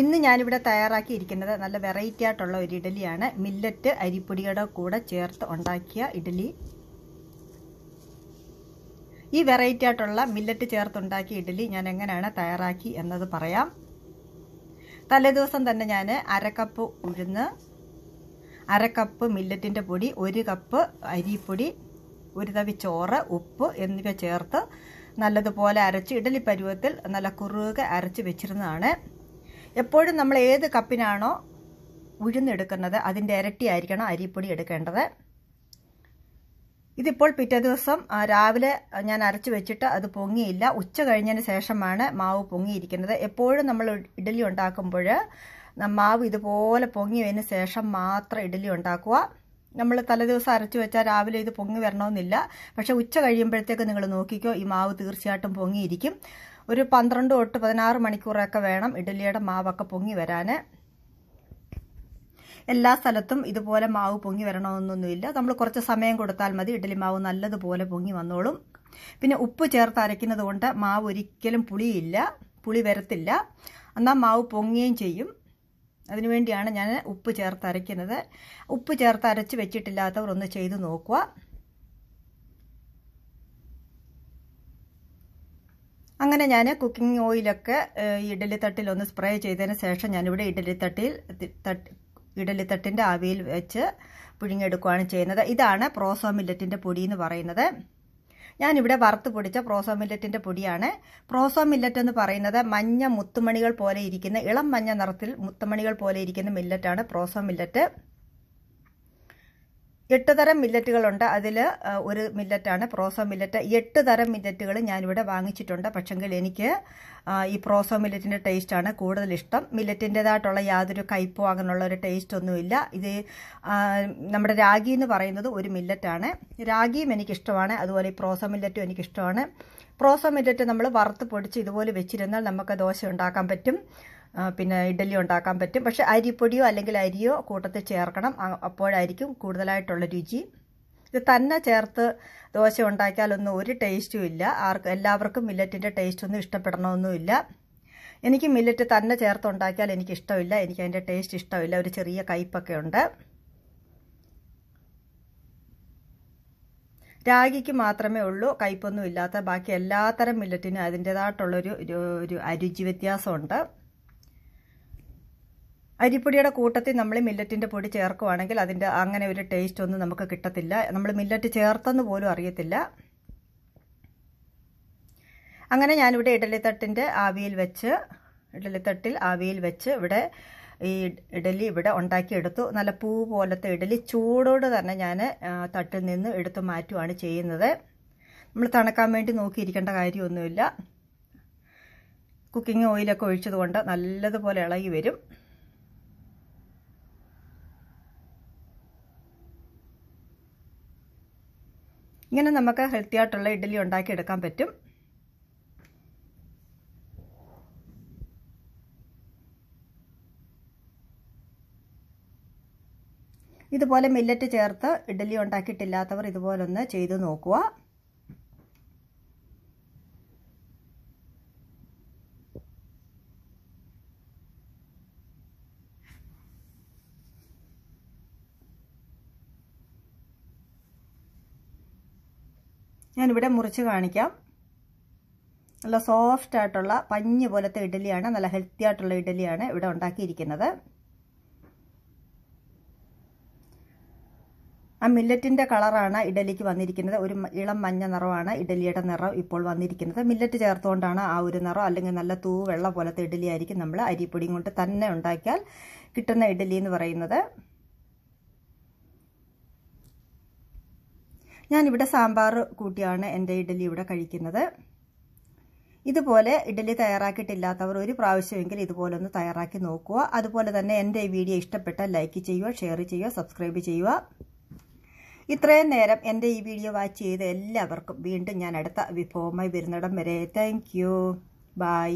ഇന്ന് ഞാനിവിടെ തയ്യാറാക്കിയിരിക്കുന്നത് നല്ല വെറൈറ്റി ആയിട്ടുള്ള ഒരു ഇഡലിയാണ് മില്ലറ്റ് അരിപ്പൊടിയുടെ കൂടെ ചേർത്ത് ഉണ്ടാക്കിയ ഇഡലി ഈ വെറൈറ്റി ആയിട്ടുള്ള മില്ലറ്റ് ചേർത്തുണ്ടാക്കിയ ഇഡലി ഞാൻ എങ്ങനെയാണ് തയ്യാറാക്കി എന്നത് പറയാം തലേദിവസം തന്നെ ഞാൻ അരക്കപ്പ് ഉഴുന്ന് അരക്കപ്പ് മില്ലറ്റിൻ്റെ പൊടി ഒരു കപ്പ് അരിപ്പൊടി ഒരു തവി ചോറ് ഉപ്പ് എന്നിവ ചേർത്ത് നല്ലതുപോലെ അരച്ച് ഇഡലി പരുവത്തിൽ നല്ല കുറുകെ അരച്ച് വെച്ചിരുന്നതാണ് എപ്പോഴും നമ്മൾ ഏത് കപ്പിനാണോ ഉഴുന്നെടുക്കുന്നത് അതിൻ്റെ ഇരട്ടിയായിരിക്കണം അരിപ്പൊടി എടുക്കേണ്ടത് ഇതിപ്പോൾ പിറ്റേ ദിവസം രാവിലെ ഞാൻ അരച്ചു വെച്ചിട്ട് അത് പൊങ്ങിയില്ല ഉച്ച കഴിഞ്ഞതിന് ശേഷമാണ് മാവ് പൊങ്ങിയിരിക്കുന്നത് എപ്പോഴും നമ്മൾ ഇഡലി ഉണ്ടാക്കുമ്പോൾ മാവ് ഇതുപോലെ പൊങ്ങി വരുന്ന ശേഷം മാത്രം ഇഡലി ഉണ്ടാക്കുക നമ്മൾ തലേദിവസം അരച്ചു വെച്ചാൽ രാവിലെ ഇത് പൊങ്ങി വരണമെന്നില്ല പക്ഷെ ഉച്ച കഴിയുമ്പോഴത്തേക്ക് നിങ്ങൾ നോക്കിക്കോ ഈ മാവ് തീർച്ചയായിട്ടും പൊങ്ങിയിരിക്കും ഒരു പന്ത്രണ്ട് തൊട്ട് പതിനാറ് മണിക്കൂറൊക്കെ വേണം ഇഡ്ഡലിയുടെ മാവൊക്കെ പൊങ്ങി വരാൻ എല്ലാ സ്ഥലത്തും ഇതുപോലെ മാവ് പൊങ്ങി വരണമെന്നൊന്നുമില്ല നമ്മൾ കുറച്ച് സമയം കൊടുത്താൽ മതി ഇഡ്ഡലി മാവ് നല്ലതുപോലെ പൊങ്ങി വന്നോളും പിന്നെ ഉപ്പ് ചേർത്ത് അരയ്ക്കുന്നത് കൊണ്ട് മാവ് ഒരിക്കലും പുളിയില്ല പുളി വരത്തില്ല എന്നാൽ മാവ് പൊങ്ങുകയും ചെയ്യും അതിനുവേണ്ടിയാണ് ഞാൻ ഉപ്പ് ചേർത്ത് അരയ്ക്കുന്നത് ഉപ്പ് ചേർത്ത് അരച്ച് വെച്ചിട്ടില്ലാത്തവർ ഒന്ന് ചെയ്ത് നോക്കുക അങ്ങനെ ഞാൻ കുക്കിംഗ് ഓയിലൊക്കെ ഇഡലിത്തട്ടിൽ ഒന്ന് സ്പ്രേ ചെയ്തതിന് ശേഷം ഞാനിവിടെ ഇഡലിത്തട്ടിൽ ഇഡലിത്തട്ടിൻ്റെ ആവിയിൽ വെച്ച് പുഴുങ്ങിയെടുക്കുകയാണ് ചെയ്യുന്നത് ഇതാണ് പ്രോസോ മില്ലറ്റിൻ്റെ പൊടി എന്ന് പറയുന്നത് ഞാനിവിടെ വറുത്ത് പൊടിച്ച പ്രോസോ മില്ലറ്റിൻ്റെ പൊടിയാണ് പ്രോസോ മില്ലറ്റ് എന്ന് പറയുന്നത് മഞ്ഞ മുത്തുമണികൾ പോലെ ഇരിക്കുന്ന ഇളം മഞ്ഞ നിറത്തിൽ മുത്തുമണികൾ പോലെ ഇരിക്കുന്ന മില്ലറ്റാണ് പ്രോസോ മില്ലറ്റ് എട്ട് തരം മില്ലറ്റുകളുണ്ട് അതിൽ ഒരു മില്ലറ്റാണ് പ്രോസോ മില്ലറ്റ് എട്ട് തരം മില്ലറ്റുകൾ ഞാനിവിടെ വാങ്ങിച്ചിട്ടുണ്ട് പക്ഷെങ്കിൽ എനിക്ക് ഈ പ്രോസോ മില്ലറ്റിൻ്റെ ടേസ്റ്റാണ് കൂടുതൽ ഇഷ്ടം മില്ലറ്റിൻ്റെതായിട്ടുള്ള യാതൊരു കയ്പോ അങ്ങനെയുള്ള ഒരു ടേസ്റ്റ് ഒന്നുമില്ല ഇത് നമ്മുടെ രാഗി എന്ന് പറയുന്നത് ഒരു മില്ലറ്റാണ് രാഗിയും എനിക്കിഷ്ടമാണ് അതുപോലെ ഈ പ്രോസോ മില്ലറ്റും എനിക്കിഷ്ടമാണ് പ്രോസോ മില്ലറ്റ് നമ്മൾ വറുത്ത് പൊടിച്ച് ഇതുപോലെ വെച്ചിരുന്നാൽ നമുക്ക് ദോശ ഉണ്ടാക്കാൻ പറ്റും പിന്നെ ഇഡലി ഉണ്ടാക്കാൻ പറ്റും പക്ഷെ അരിപ്പൊടിയോ അല്ലെങ്കിൽ അരിയോ കൂട്ടത്തിൽ ചേർക്കണം അപ്പോഴായിരിക്കും കൂടുതലായിട്ടുള്ള രുചി ഇത് തന്നെ ചേർത്ത് ദോശ ഉണ്ടാക്കിയാലൊന്നും ഒരു ടേസ്റ്റും ഇല്ല ആർക്കും എല്ലാവർക്കും മില്ലറ്റിൻ്റെ ടേസ്റ്റ് ഒന്നും ഇഷ്ടപ്പെടണമെന്നുമില്ല എനിക്ക് മില്ലറ്റ് തന്നെ ചേർത്ത് ഉണ്ടാക്കിയാൽ എനിക്ക് ഇഷ്ടമില്ല എനിക്ക് അതിൻ്റെ ടേസ്റ്റ് ഇഷ്ടമില്ല ഒരു ചെറിയ കയ്പൊക്കെ ഉണ്ട് രാഗിക്ക് മാത്രമേ ഉള്ളൂ കയ്പൊന്നും ഇല്ലാത്ത ബാക്കി എല്ലാത്തരം മില്ലറ്റിനും അതിൻ്റേതായിട്ടുള്ളൊരു ഒരു അരുചി വ്യത്യാസമുണ്ട് അരിപ്പൊടിയുടെ കൂട്ടത്തിൽ നമ്മൾ മില്ലറ്റിൻ്റെ പൊടി ചേർക്കുവാണെങ്കിൽ അതിൻ്റെ അങ്ങനെ ഒരു ടേസ്റ്റ് ഒന്നും നമുക്ക് കിട്ടത്തില്ല നമ്മൾ മില്ലറ്റ് ചേർത്തെന്ന് പോലും അറിയത്തില്ല അങ്ങനെ ഞാനിവിടെ ഇഡലിത്തട്ടിൻ്റെ ആവിയിൽ വെച്ച് ഇഡലിത്തട്ടിൽ ആവിയിൽ വെച്ച് ഇവിടെ ഈ ഇഡലി ഇവിടെ ഉണ്ടാക്കിയെടുത്തു നല്ല പൂ പോലത്തെ ഇഡലി ചൂടോട് തന്നെ ഞാൻ തട്ടിൽ നിന്ന് എടുത്തു മാറ്റുവാണ് ചെയ്യുന്നത് നമ്മൾ തണുക്കാൻ വേണ്ടി നോക്കിയിരിക്കേണ്ട കാര്യമൊന്നുമില്ല കുക്കിംഗ് ഓയിലൊക്കെ ഒഴിച്ചതുകൊണ്ട് നല്ലതുപോലെ ഇളകി വരും ഇങ്ങനെ നമുക്ക് ഹെൽത്തി ആയിട്ടുള്ള ഇഡ്ഡലി ഉണ്ടാക്കിയെടുക്കാൻ പറ്റും ഇതുപോലെ മില്ലറ്റ് ചേർത്ത് ഇഡ്ഡലി ഉണ്ടാക്കിയിട്ടില്ലാത്തവർ ഇതുപോലൊന്ന് ചെയ്തു നോക്കുക ഞാനിവിടെ മുറിച്ച് കാണിക്കാം നല്ല സോഫ്റ്റ് ആയിട്ടുള്ള പഞ്ഞ് പോലത്തെ ഇഡലിയാണ് നല്ല ഹെൽത്തി ആയിട്ടുള്ള ഇഡലിയാണ് ഇവിടെ ഉണ്ടാക്കിയിരിക്കുന്നത് ആ മില്ലറ്റിൻ്റെ കളറാണ് ഇഡലിക്ക് വന്നിരിക്കുന്നത് ഒരു ഇളം മഞ്ഞ നിറമാണ് ഇഡലിയുടെ നിറം ഇപ്പോൾ വന്നിരിക്കുന്നത് മില്ലറ്റ് ചേർത്തുകൊണ്ടാണ് ആ ഒരു നിറം അല്ലെങ്കിൽ നല്ല തൂ വെള്ള പോലത്തെ ഇഡലി ആയിരിക്കും നമ്മൾ അരിപ്പൊടിയും കൊണ്ട് തന്നെ ഉണ്ടാക്കിയാൽ കിട്ടുന്ന ഇഡലി എന്ന് പറയുന്നത് ഞാനിവിടെ സാമ്പാർ കൂട്ടിയാണ് എൻ്റെ ഇഡ്ഡലി ഇവിടെ കഴിക്കുന്നത് ഇതുപോലെ ഇഡ്ഡലി തയ്യാറാക്കിയിട്ടില്ലാത്തവർ ഒരു പ്രാവശ്യമെങ്കിൽ ഇതുപോലെ ഒന്ന് തയ്യാറാക്കി നോക്കുക അതുപോലെ തന്നെ എൻ്റെ ഈ വീഡിയോ ഇഷ്ടപ്പെട്ടാൽ ലൈക്ക് ചെയ്യുക ഷെയർ ചെയ്യുക സബ്സ്ക്രൈബ് ചെയ്യുക ഇത്രയും നേരം എൻ്റെ ഈ വീഡിയോ വാച്ച് ചെയ്ത എല്ലാവർക്കും വീണ്ടും ഞാൻ അടുത്ത വിഭവമായി വരുന്നിടം വരെ താങ്ക് യു ബൈ